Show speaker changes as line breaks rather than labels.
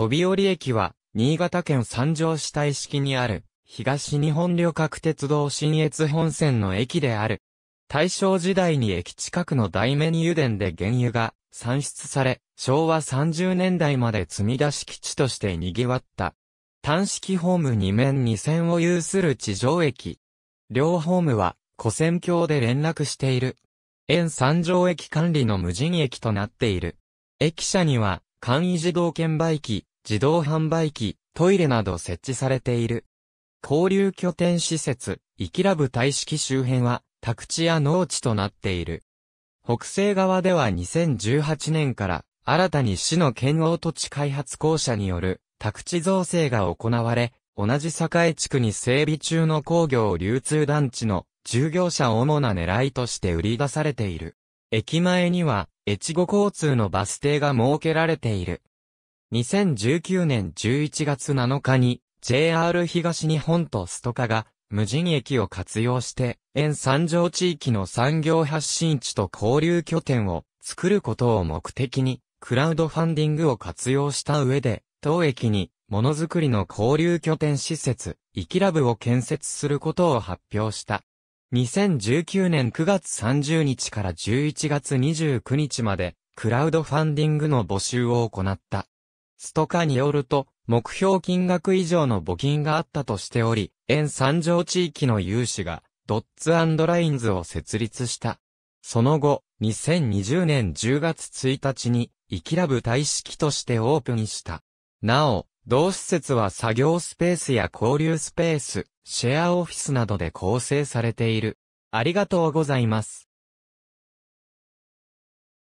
帯織駅は、新潟県三条市大式にある、東日本旅客鉄道新越本線の駅である。大正時代に駅近くの大メニ油田で原油が産出され、昭和30年代まで積み出し基地として賑わった。単式ホーム2面2線を有する地上駅。両ホームは、古線橋で連絡している。沿三条駅管理の無人駅となっている。駅舎には、簡易自動券売機、自動販売機、トイレなど設置されている。交流拠点施設、イキラブ大式周辺は、宅地や農地となっている。北西側では2018年から、新たに市の県央土地開発公社による、宅地造成が行われ、同じ栄地区に整備中の工業流通団地の従業者を主な狙いとして売り出されている。駅前には越後交通のバス停が設けられている。2019年11月7日に JR 東日本とストカが無人駅を活用して沿三条地域の産業発信地と交流拠点を作ることを目的にクラウドファンディングを活用した上で当駅にものづくりの交流拠点施設、イキラブを建設することを発表した。2019年9月30日から11月29日まで、クラウドファンディングの募集を行った。ストカによると、目標金額以上の募金があったとしており、沿三条地域の有志が、ドッツラインズを設立した。その後、2020年10月1日に、イキラブ大式としてオープンした。なお、同施設は作業スペースや交流スペース、シェアオフィスなどで構成されている。ありがとうございます。